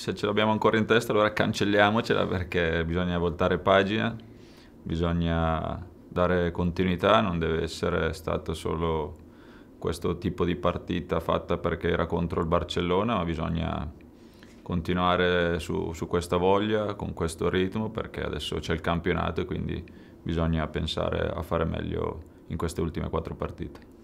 se ce l'abbiamo ancora in testa allora cancelliamocela perché bisogna voltare pagina, bisogna dare continuità, non deve essere stato solo questo tipo di partita fatta perché era contro il Barcellona, ma bisogna continuare su, su questa voglia, con questo ritmo, perché adesso c'è il campionato e quindi bisogna pensare a fare meglio in queste ultime quattro partite.